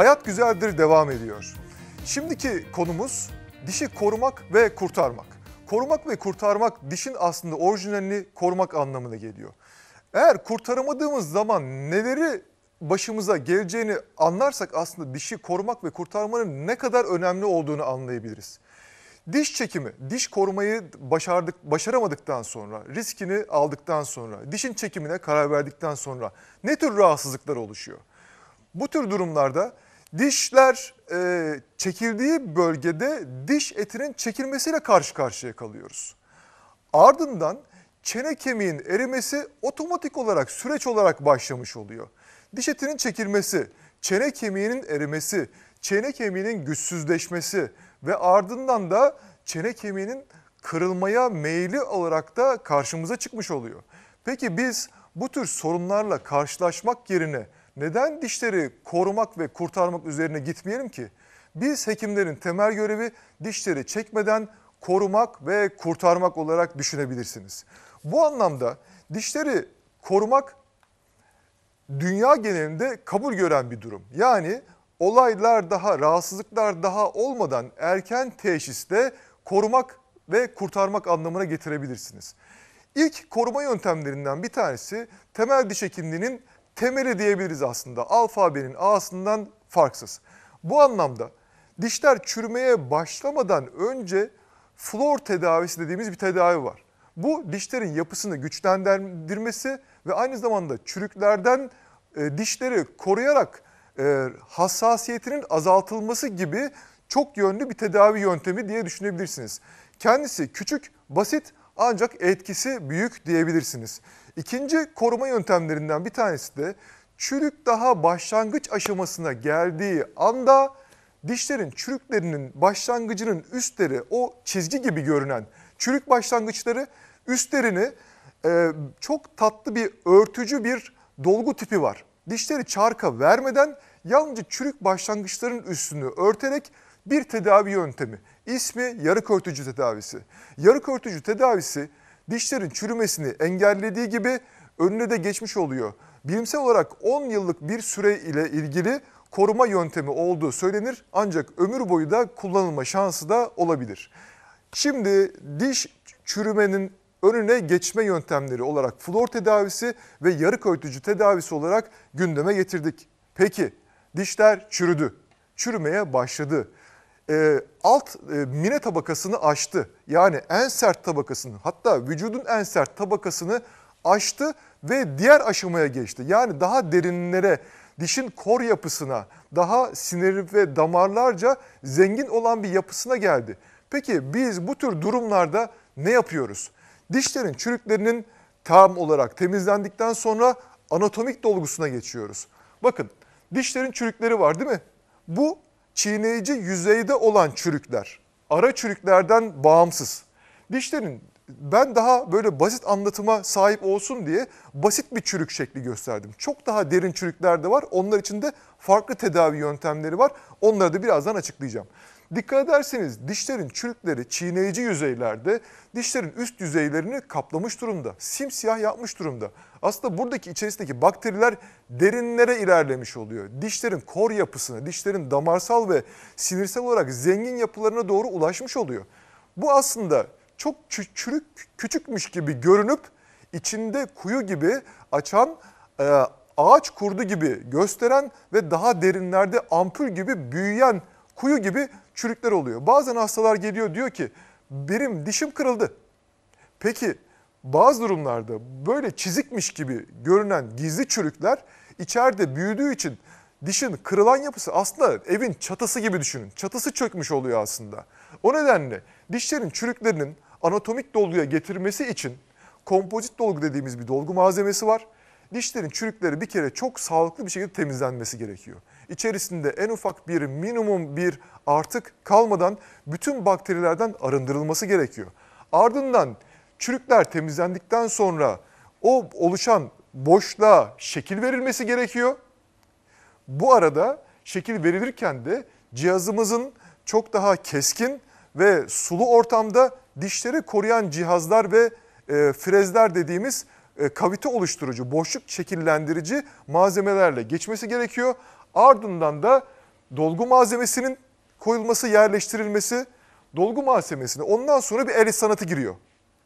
Hayat Güzeldir devam ediyor. Şimdiki konumuz dişi korumak ve kurtarmak. Korumak ve kurtarmak dişin aslında orijinalini korumak anlamına geliyor. Eğer kurtaramadığımız zaman neleri başımıza geleceğini anlarsak aslında dişi korumak ve kurtarmanın ne kadar önemli olduğunu anlayabiliriz. Diş çekimi, diş korumayı başardık, başaramadıktan sonra, riskini aldıktan sonra, dişin çekimine karar verdikten sonra ne tür rahatsızlıklar oluşuyor? Bu tür durumlarda Dişler e, çekildiği bölgede diş etinin çekilmesiyle karşı karşıya kalıyoruz. Ardından çene kemiğin erimesi otomatik olarak süreç olarak başlamış oluyor. Diş etinin çekilmesi, çene kemiğinin erimesi, çene kemiğinin güçsüzleşmesi ve ardından da çene kemiğinin kırılmaya meyli olarak da karşımıza çıkmış oluyor. Peki biz bu tür sorunlarla karşılaşmak yerine neden dişleri korumak ve kurtarmak üzerine gitmeyelim ki? Biz hekimlerin temel görevi dişleri çekmeden korumak ve kurtarmak olarak düşünebilirsiniz. Bu anlamda dişleri korumak dünya genelinde kabul gören bir durum. Yani olaylar daha, rahatsızlıklar daha olmadan erken teşhiste korumak ve kurtarmak anlamına getirebilirsiniz. İlk koruma yöntemlerinden bir tanesi temel diş hekimliğinin temeli diyebiliriz aslında. Alfabenin A'sından farksız. Bu anlamda dişler çürümeye başlamadan önce flor tedavisi dediğimiz bir tedavi var. Bu dişlerin yapısını güçlendirmesi ve aynı zamanda çürüklerden e, dişleri koruyarak e, hassasiyetinin azaltılması gibi çok yönlü bir tedavi yöntemi diye düşünebilirsiniz. Kendisi küçük, basit ancak etkisi büyük diyebilirsiniz. İkinci koruma yöntemlerinden bir tanesi de çürük daha başlangıç aşamasına geldiği anda dişlerin çürüklerinin başlangıcının üstleri o çizgi gibi görünen çürük başlangıçları üstlerini e, çok tatlı bir örtücü bir dolgu tipi var. Dişleri çarka vermeden yalnızca çürük başlangıçların üstünü örterek bir tedavi yöntemi. İsmi yarık örtücü tedavisi. Yarık örtücü tedavisi dişlerin çürümesini engellediği gibi önüne de geçmiş oluyor. Bilimsel olarak 10 yıllık bir süre ile ilgili koruma yöntemi olduğu söylenir ancak ömür boyu da kullanılma şansı da olabilir. Şimdi diş çürümenin önüne geçme yöntemleri olarak flor tedavisi ve yarı öğütücü tedavisi olarak gündeme getirdik. Peki dişler çürüdü, çürümeye başladı. E, alt e, mine tabakasını aştı. Yani en sert tabakasını hatta vücudun en sert tabakasını aştı ve diğer aşamaya geçti. Yani daha derinlere, dişin kor yapısına, daha sinir ve damarlarca zengin olan bir yapısına geldi. Peki biz bu tür durumlarda ne yapıyoruz? Dişlerin çürüklerinin tam olarak temizlendikten sonra anatomik dolgusuna geçiyoruz. Bakın dişlerin çürükleri var değil mi? Bu çiğneyici yüzeyde olan çürükler, ara çürüklerden bağımsız. Dişlerin ben daha böyle basit anlatıma sahip olsun diye basit bir çürük şekli gösterdim. Çok daha derin çürükler de var. Onlar için de farklı tedavi yöntemleri var. Onları da birazdan açıklayacağım. Dikkat ederseniz dişlerin çürükleri çiğneyici yüzeylerde dişlerin üst yüzeylerini kaplamış durumda. Simsiyah yapmış durumda. Aslında buradaki içerisindeki bakteriler derinlere ilerlemiş oluyor. Dişlerin kor yapısına, dişlerin damarsal ve sinirsel olarak zengin yapılarına doğru ulaşmış oluyor. Bu aslında çok çürük, küçükmüş gibi görünüp içinde kuyu gibi açan e, ağaç kurdu gibi gösteren ve daha derinlerde ampul gibi büyüyen kuyu gibi çürükler oluyor. Bazen hastalar geliyor diyor ki benim dişim kırıldı. Peki bazı durumlarda böyle çizikmiş gibi görünen gizli çürükler içeride büyüdüğü için dişin kırılan yapısı aslında evin çatısı gibi düşünün. Çatısı çökmüş oluyor aslında. O nedenle dişlerin çürüklerinin anatomik dolguya getirmesi için kompozit dolgu dediğimiz bir dolgu malzemesi var dişlerin çürükleri bir kere çok sağlıklı bir şekilde temizlenmesi gerekiyor. İçerisinde en ufak bir minimum bir artık kalmadan bütün bakterilerden arındırılması gerekiyor. Ardından çürükler temizlendikten sonra o oluşan boşluğa şekil verilmesi gerekiyor. Bu arada şekil verilirken de cihazımızın çok daha keskin ve sulu ortamda dişleri koruyan cihazlar ve e, frezler dediğimiz e, kavite oluşturucu, boşluk şekillendirici malzemelerle geçmesi gerekiyor. Ardından da dolgu malzemesinin koyulması, yerleştirilmesi, dolgu malzemesini. ondan sonra bir el sanatı giriyor.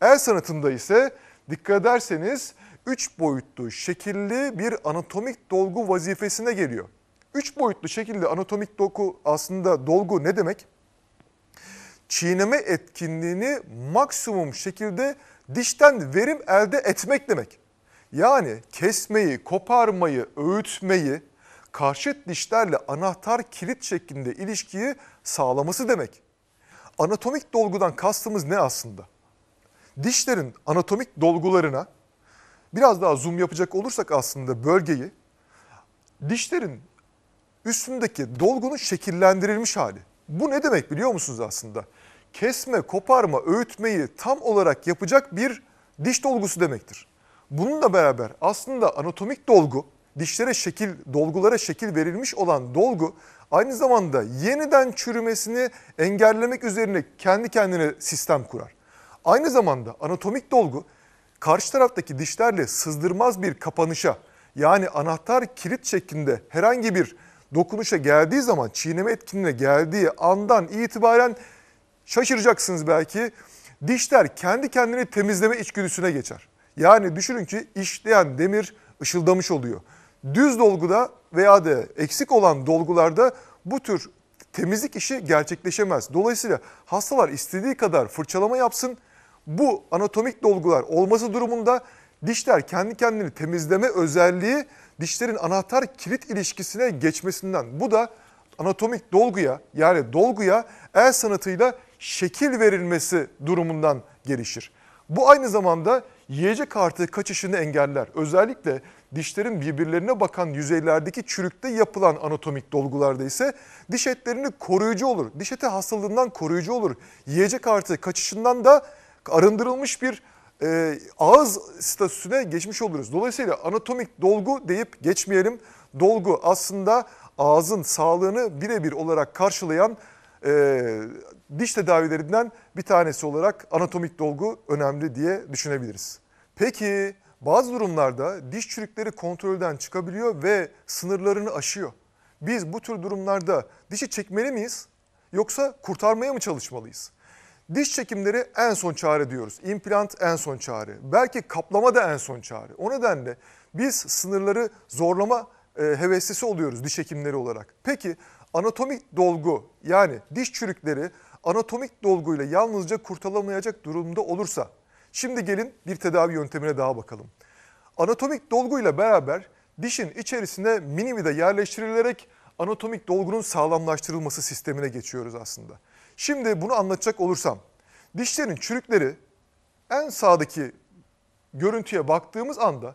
El sanatında ise dikkat ederseniz üç boyutlu şekilli bir anatomik dolgu vazifesine geliyor. Üç boyutlu şekilli anatomik doku aslında dolgu ne demek? Çiğneme etkinliğini maksimum şekilde dişten verim elde etmek demek. Yani kesmeyi, koparmayı, öğütmeyi karşıt dişlerle anahtar kilit şeklinde ilişkiyi sağlaması demek. Anatomik dolgudan kastımız ne aslında? Dişlerin anatomik dolgularına biraz daha zoom yapacak olursak aslında bölgeyi dişlerin üstündeki dolgunun şekillendirilmiş hali. Bu ne demek biliyor musunuz aslında? kesme, koparma, öğütmeyi tam olarak yapacak bir diş dolgusu demektir. Bununla beraber aslında anatomik dolgu, dişlere şekil, dolgulara şekil verilmiş olan dolgu aynı zamanda yeniden çürümesini engellemek üzerine kendi kendine sistem kurar. Aynı zamanda anatomik dolgu karşı taraftaki dişlerle sızdırmaz bir kapanışa yani anahtar kilit şeklinde herhangi bir dokunuşa geldiği zaman çiğneme etkinliğine geldiği andan itibaren Şaşıracaksınız belki. Dişler kendi kendini temizleme içgüdüsüne geçer. Yani düşünün ki işleyen demir ışıldamış oluyor. Düz dolguda veya de eksik olan dolgularda bu tür temizlik işi gerçekleşemez. Dolayısıyla hastalar istediği kadar fırçalama yapsın. Bu anatomik dolgular olması durumunda dişler kendi kendini temizleme özelliği dişlerin anahtar kilit ilişkisine geçmesinden. Bu da anatomik dolguya yani dolguya el sanatıyla şekil verilmesi durumundan gelişir. Bu aynı zamanda yiyecek artığı kaçışını engeller. Özellikle dişlerin birbirlerine bakan yüzeylerdeki çürükte yapılan anatomik dolgularda ise diş etlerini koruyucu olur. Diş eti hastalığından koruyucu olur. Yiyecek artığı kaçışından da arındırılmış bir e, ağız statüsüne geçmiş oluruz. Dolayısıyla anatomik dolgu deyip geçmeyelim. Dolgu aslında ağzın sağlığını birebir olarak karşılayan e, diş tedavilerinden bir tanesi olarak anatomik dolgu önemli diye düşünebiliriz. Peki bazı durumlarda diş çürükleri kontrolden çıkabiliyor ve sınırlarını aşıyor. Biz bu tür durumlarda dişi çekmeli miyiz yoksa kurtarmaya mı çalışmalıyız? Diş çekimleri en son çare diyoruz. İmplant en son çare. Belki kaplama da en son çare. O nedenle biz sınırları zorlama e, heveslisi oluyoruz diş hekimleri olarak. Peki anatomik dolgu yani diş çürükleri anatomik dolguyla yalnızca kurtulamayacak durumda olursa şimdi gelin bir tedavi yöntemine daha bakalım. Anatomik dolguyla beraber dişin içerisine minimide yerleştirilerek anatomik dolgunun sağlamlaştırılması sistemine geçiyoruz aslında. Şimdi bunu anlatacak olursam dişlerin çürükleri en sağdaki görüntüye baktığımız anda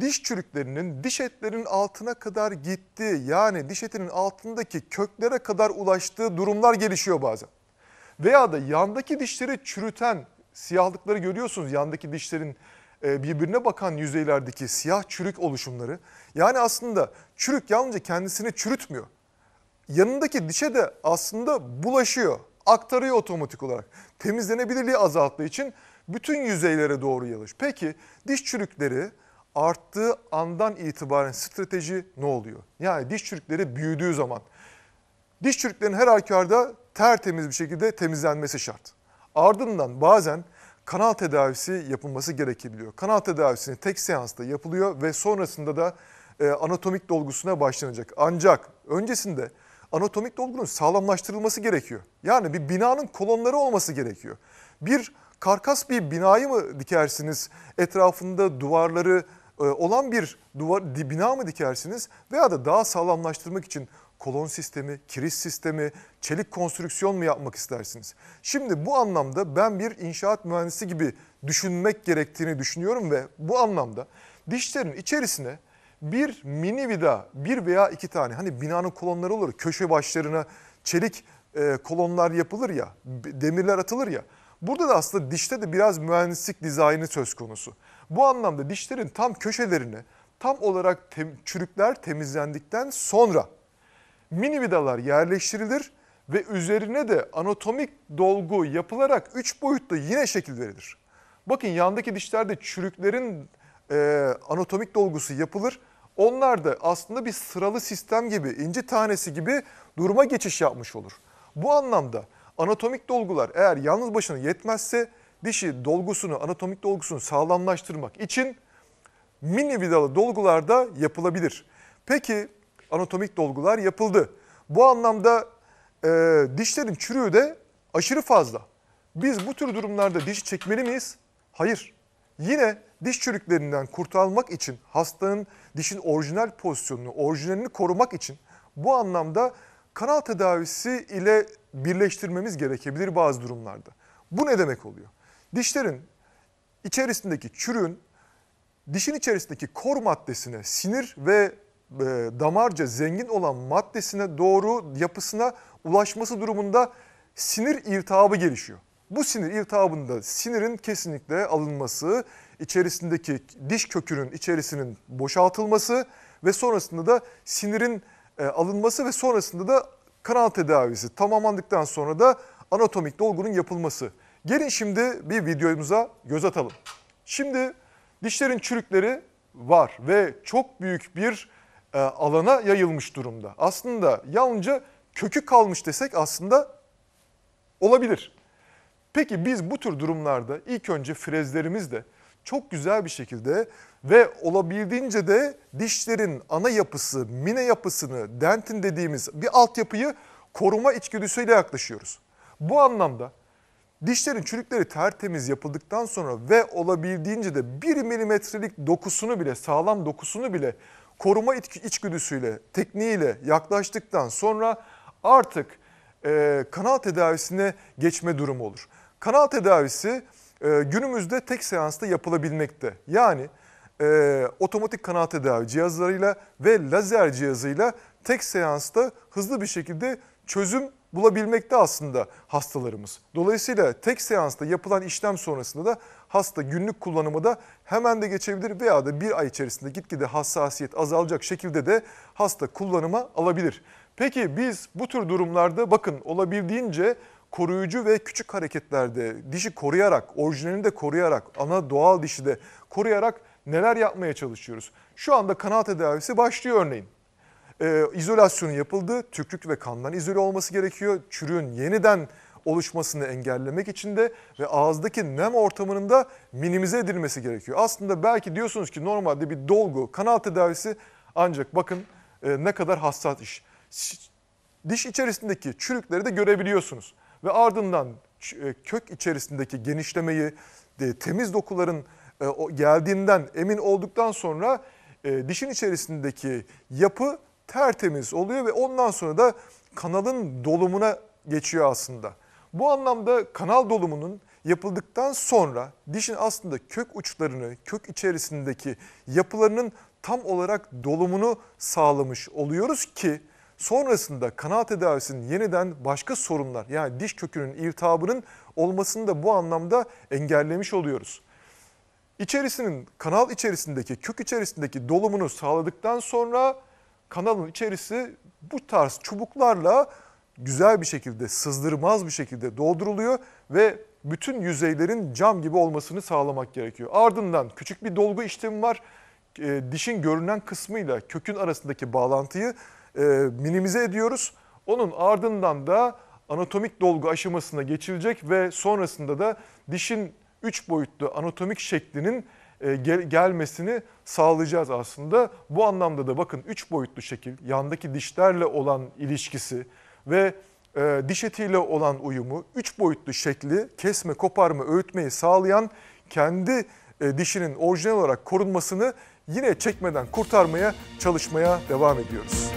diş çürüklerinin diş etlerinin altına kadar gitti yani diş etinin altındaki köklere kadar ulaştığı durumlar gelişiyor bazen. Veya da yandaki dişleri çürüten siyahlıkları görüyorsunuz. Yandaki dişlerin e, birbirine bakan yüzeylerdeki siyah çürük oluşumları. Yani aslında çürük yalnızca kendisini çürütmüyor. Yanındaki dişe de aslında bulaşıyor. Aktarıyor otomatik olarak. Temizlenebilirliği azalttığı için bütün yüzeylere doğru yalış. Peki diş çürükleri arttığı andan itibaren strateji ne oluyor? Yani diş çürükleri büyüdüğü zaman. Diş çürüklerin her halükarda tertemiz bir şekilde temizlenmesi şart. Ardından bazen kanal tedavisi yapılması gerekebiliyor. Kanal tedavisini tek seansta yapılıyor ve sonrasında da e, anatomik dolgusuna başlanacak. Ancak öncesinde anatomik dolgunun sağlamlaştırılması gerekiyor. Yani bir binanın kolonları olması gerekiyor. Bir karkas bir binayı mı dikersiniz? Etrafında duvarları e, olan bir duvar bina mı dikersiniz veya da daha sağlamlaştırmak için kolon sistemi, kiriş sistemi, çelik konstrüksiyon mu yapmak istersiniz? Şimdi bu anlamda ben bir inşaat mühendisi gibi düşünmek gerektiğini düşünüyorum ve bu anlamda dişlerin içerisine bir mini vida, bir veya iki tane hani binanın kolonları olur, köşe başlarına çelik e, kolonlar yapılır ya, demirler atılır ya. Burada da aslında dişte de biraz mühendislik dizaynı söz konusu. Bu anlamda dişlerin tam köşelerini tam olarak tem, çürükler temizlendikten sonra mini vidalar yerleştirilir ve üzerine de anatomik dolgu yapılarak 3 boyutlu yine şekil verilir. Bakın yandaki dişlerde çürüklerin e, anatomik dolgusu yapılır. Onlar da aslında bir sıralı sistem gibi, inci tanesi gibi duruma geçiş yapmış olur. Bu anlamda anatomik dolgular eğer yalnız başına yetmezse dişi dolgusunu, anatomik dolgusunu sağlamlaştırmak için mini vidalı dolgularda yapılabilir. Peki anatomik dolgular yapıldı. Bu anlamda e, dişlerin çürüğü de aşırı fazla. Biz bu tür durumlarda diş çekmeli miyiz? Hayır. Yine diş çürüklerinden kurtulmak için hastanın dişin orijinal pozisyonunu, orijinalini korumak için bu anlamda kanal tedavisi ile birleştirmemiz gerekebilir bazı durumlarda. Bu ne demek oluyor? Dişlerin içerisindeki çürüğün dişin içerisindeki kor maddesine sinir ve e, damarca zengin olan maddesine doğru yapısına ulaşması durumunda sinir irtihabı gelişiyor. Bu sinir irtihabında sinirin kesinlikle alınması, içerisindeki diş kökünün içerisinin boşaltılması ve sonrasında da sinirin e, alınması ve sonrasında da kanal tedavisi tamamlandıktan sonra da anatomik dolgunun yapılması. Gelin şimdi bir videomuza göz atalım. Şimdi dişlerin çürükleri var ve çok büyük bir e, alana yayılmış durumda. Aslında yalnızca kökü kalmış desek aslında olabilir. Peki biz bu tür durumlarda ilk önce frezlerimizle çok güzel bir şekilde ve olabildiğince de dişlerin ana yapısı, mine yapısını, dentin dediğimiz bir altyapıyı koruma içgüdüsüyle yaklaşıyoruz. Bu anlamda dişlerin çürükleri tertemiz yapıldıktan sonra ve olabildiğince de 1 milimetrelik dokusunu bile, sağlam dokusunu bile koruma içgüdüsüyle, tekniğiyle yaklaştıktan sonra artık e, kanal tedavisine geçme durumu olur. Kanal tedavisi e, günümüzde tek seansta yapılabilmekte. Yani e, otomatik kanal tedavi cihazlarıyla ve lazer cihazıyla tek seansta hızlı bir şekilde çözüm bulabilmekte aslında hastalarımız. Dolayısıyla tek seansta yapılan işlem sonrasında da hasta günlük kullanımı da hemen de geçebilir veya da bir ay içerisinde gitgide hassasiyet azalacak şekilde de hasta kullanıma alabilir. Peki biz bu tür durumlarda bakın olabildiğince koruyucu ve küçük hareketlerde dişi koruyarak, orijinalini de koruyarak, ana doğal dişi de koruyarak neler yapmaya çalışıyoruz? Şu anda kanal tedavisi başlıyor örneğin e, izolasyonu yapıldı. Tükürük ve kandan izole olması gerekiyor. Çürüğün yeniden oluşmasını engellemek için de ve ağızdaki nem ortamının da minimize edilmesi gerekiyor. Aslında belki diyorsunuz ki normalde bir dolgu, kanal tedavisi ancak bakın e, ne kadar hassas iş. Diş içerisindeki çürükleri de görebiliyorsunuz ve ardından e, kök içerisindeki genişlemeyi, e, temiz dokuların e, geldiğinden emin olduktan sonra e, dişin içerisindeki yapı tertemiz oluyor ve ondan sonra da kanalın dolumuna geçiyor aslında. Bu anlamda kanal dolumunun yapıldıktan sonra dişin aslında kök uçlarını, kök içerisindeki yapılarının tam olarak dolumunu sağlamış oluyoruz ki sonrasında kanal tedavisinin yeniden başka sorunlar yani diş kökünün irtabının olmasını da bu anlamda engellemiş oluyoruz. İçerisinin kanal içerisindeki kök içerisindeki dolumunu sağladıktan sonra kanalın içerisi bu tarz çubuklarla güzel bir şekilde, sızdırmaz bir şekilde dolduruluyor ve bütün yüzeylerin cam gibi olmasını sağlamak gerekiyor. Ardından küçük bir dolgu işlemi var. E, dişin görünen kısmıyla kökün arasındaki bağlantıyı e, minimize ediyoruz. Onun ardından da anatomik dolgu aşamasına geçilecek ve sonrasında da dişin 3 boyutlu anatomik şeklinin e, gel gelmesini sağlayacağız aslında. Bu anlamda da bakın üç boyutlu şekil, yandaki dişlerle olan ilişkisi ve e, diş etiyle olan uyumu, üç boyutlu şekli kesme, koparma, öğütmeyi sağlayan kendi e, dişinin orijinal olarak korunmasını yine çekmeden kurtarmaya çalışmaya devam ediyoruz.